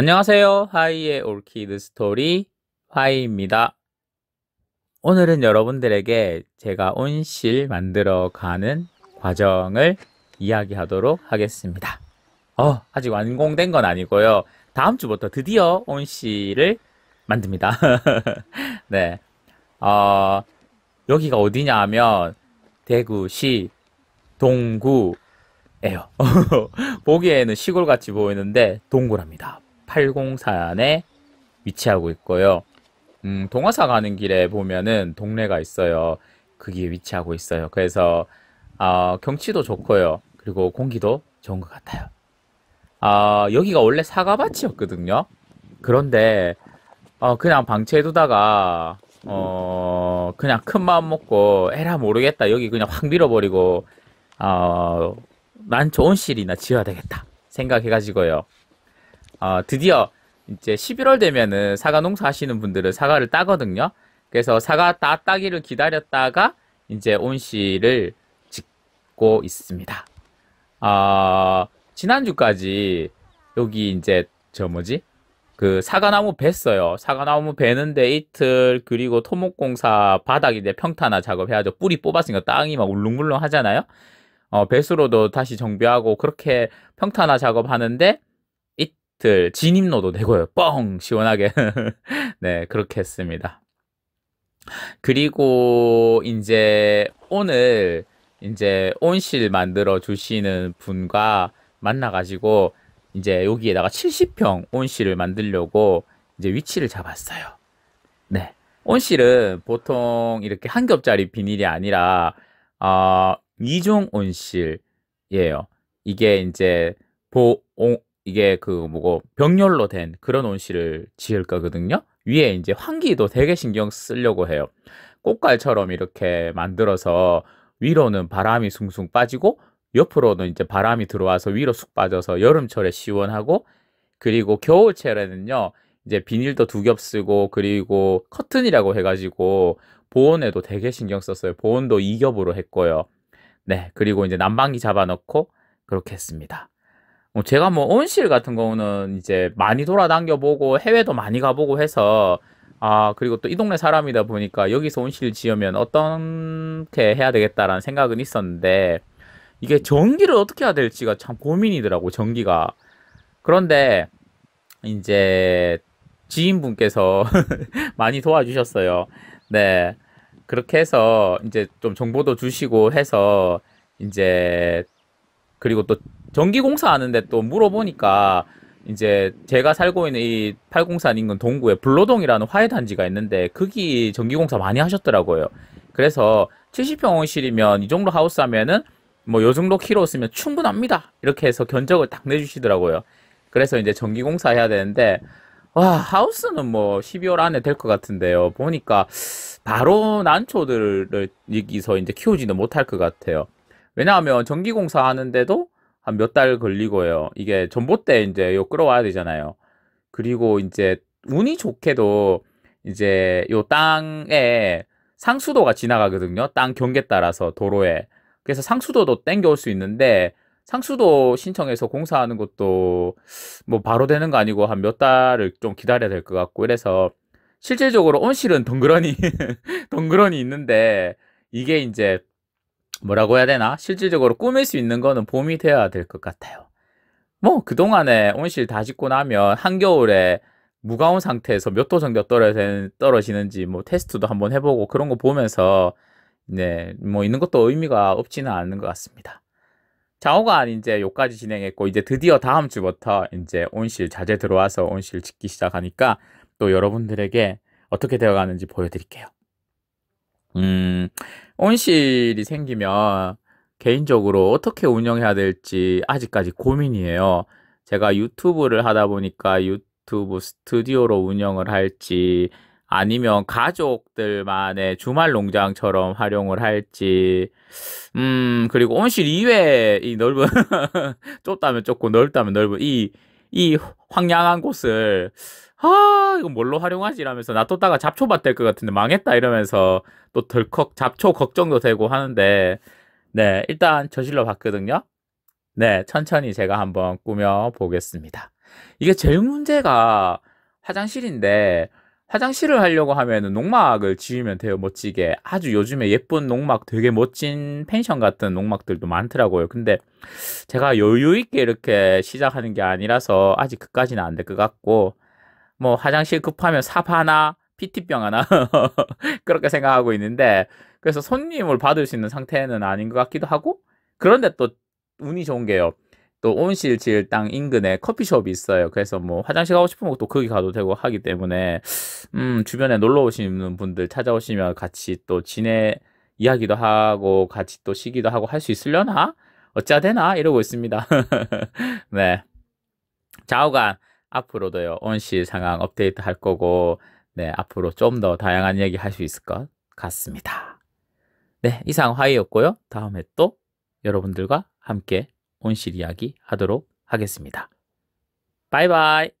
안녕하세요. 하이의 올키드 스토리 하이입니다. 오늘은 여러분들에게 제가 온실 만들어 가는 과정을 이야기하도록 하겠습니다. 어, 아직 완공된 건 아니고요. 다음 주부터 드디어 온실을 만듭니다. 네. 어, 여기가 어디냐 하면 대구시 동구에요 보기에는 시골같이 보이는데 동구랍니다. 804안에 위치하고 있고요. 음, 동화사 가는 길에 보면은 동네가 있어요. 그게 위치하고 있어요. 그래서 어, 경치도 좋고요. 그리고 공기도 좋은 것 같아요. 어, 여기가 원래 사과밭이었거든요. 그런데 어, 그냥 방치해두다가 어, 그냥 큰 마음 먹고 에라 모르겠다. 여기 그냥 확 밀어버리고 어, 난 좋은 실이나 지어야 되겠다 생각해가지고요. 어, 드디어 이제 11월 되면은 사과 농사 하시는 분들은 사과를 따거든요. 그래서 사과 따, 따기를 기다렸다가 이제 온실을 짓고 있습니다. 아, 어, 지난주까지 여기 이제 저 뭐지? 그 사과나무 뱄어요. 사과나무 베는데 이틀 그리고 토목공사 바닥인데 평탄화 작업해야죠. 뿌리 뽑았으니까 땅이 막 울렁물렁 하잖아요. 어, 배수로도 다시 정비하고 그렇게 평탄화 작업하는데 들 진입로도 되고요. 뻥! 시원하게. 네, 그렇게 했습니다. 그리고 이제 오늘 이제 온실 만들어 주시는 분과 만나가지고 이제 여기에다가 70평 온실을 만들려고 이제 위치를 잡았어요. 네. 온실은 보통 이렇게 한 겹짜리 비닐이 아니라, 어, 2종 온실이에요. 이게 이제 보, 온, 이게 그 뭐고 병렬로 된 그런 온실을 지을 거거든요. 위에 이제 환기도 되게 신경 쓰려고 해요. 꽃갈처럼 이렇게 만들어서 위로는 바람이 숭숭 빠지고 옆으로는 이제 바람이 들어와서 위로 쑥 빠져서 여름철에 시원하고 그리고 겨울철에는요 이제 비닐도 두 겹 쓰고 그리고 커튼이라고 해가지고 보온에도 되게 신경 썼어요. 보온도 이겹으로 했고요. 네 그리고 이제 난방기 잡아놓고 그렇게 했습니다. 뭐 제가 뭐 온실 같은 경우는 이제 많이 돌아다녀 보고 해외도 많이 가보고 해서 아 그리고 또 이 동네 사람이다 보니까 여기서 온실 지으면 어떻게 해야 되겠다라는 생각은 있었는데 이게 전기를 어떻게 해야 될지가 참 고민이더라고 전기가 그런데 이제 지인분께서 많이 도와주셨어요 네 그렇게 해서 이제 좀 정보도 주시고 해서 이제 그리고 또 전기공사 하는데 또 물어보니까 이제 제가 살고 있는 이 804 인근 동구에 불로동이라는 화훼단지가 있는데 거기 전기공사 많이 하셨더라고요. 그래서 70평 원실이면 이 정도 하우스 하면은 뭐 요 정도 키로 쓰면 충분합니다. 이렇게 해서 견적을 딱 내주시더라고요. 그래서 이제 전기공사 해야 되는데 와 하우스는 뭐 12월 안에 될 것 같은데요. 보니까 바로 난초들을 여기서 이제 키우지는 못할 것 같아요. 왜냐하면 전기공사 하는데도 한몇달 걸리고요. 이게 전봇대 이제 요 끌어와야 되잖아요. 그리고 이제 운이 좋게도 이제 요 땅에 상수도가 지나가거든요. 땅 경계 따라서 도로에. 그래서 상수도도 땡겨올 수 있는데 상수도 신청해서 공사하는 것도 뭐 바로 되는 거 아니고 한 몇 달을 좀 기다려야 될 것 같고 그래서 실질적으로 온실은 덩그러니 덩그러니 있는데 이게 이제 뭐라고 해야 되나? 실질적으로 꾸밀 수 있는 거는 봄이 되어야될 것 같아요. 뭐 그동안에 온실 다 짓고 나면 한겨울에 무거운 상태에서 몇 도 정도 떨어지는지 뭐 테스트도 한번 해보고 그런 거 보면서 네, 뭐 있는 것도 의미가 없지는 않은 것 같습니다. 자오간 이제 요까지 진행했고 이제 드디어 다음 주부터 이제 온실 자재 들어와서 온실 짓기 시작하니까 또 여러분들에게 어떻게 되어가는지 보여드릴게요. 음, 온실이 생기면 개인적으로 어떻게 운영해야 될지 아직까지 고민이에요. 제가 유튜브를 하다 보니까 유튜브 스튜디오로 운영을 할지 아니면 가족들만의 주말 농장처럼 활용을 할지 음 그리고 온실 이외 에이 넓은 좁다면 좁고 넓다면 넓은 이이 황량한 곳을 아 이거 뭘로 활용하지 라면서 놔뒀다가 잡초밭 될것 같은데 망했다 이러면서 또 덜컥 잡초 걱정도 되고 하는데 네 일단 저질러 봤거든요 네 천천히 제가 한번 꾸며 보겠습니다 이게 제일 문제가 화장실인데 화장실을 하려고 하면은 농막을 지으면 돼요. 멋지게. 아주 요즘에 예쁜 농막 되게 멋진 펜션 같은 농막들도 많더라고요. 근데 제가 여유 있게 이렇게 시작하는 게 아니라서 아직 그까지는 안 될 것 같고 뭐 화장실 급하면 삽 하나, PT병 하나 그렇게 생각하고 있는데 그래서 손님을 받을 수 있는 상태는 아닌 것 같기도 하고 그런데 또 운이 좋은 게요. 또 온실질 땅 인근에 커피숍이 있어요. 그래서 뭐 화장실 가고 싶으면 또 거기 가도 되고 하기 때문에 음 주변에 놀러 오시는 분들 찾아오시면 같이 또 지내 이야기도 하고 같이 또 쉬기도 하고 할 수 있으려나 어찌 되나 이러고 있습니다. 네 좌우간 앞으로도요 온실 상황 업데이트 할 거고 네 앞으로 좀 더 다양한 얘기 할 수 있을 것 같습니다. 네 이상 화이였고요. 다음에 또 여러분들과 함께 온실 이야기 하도록 하겠습니다. 바이바이.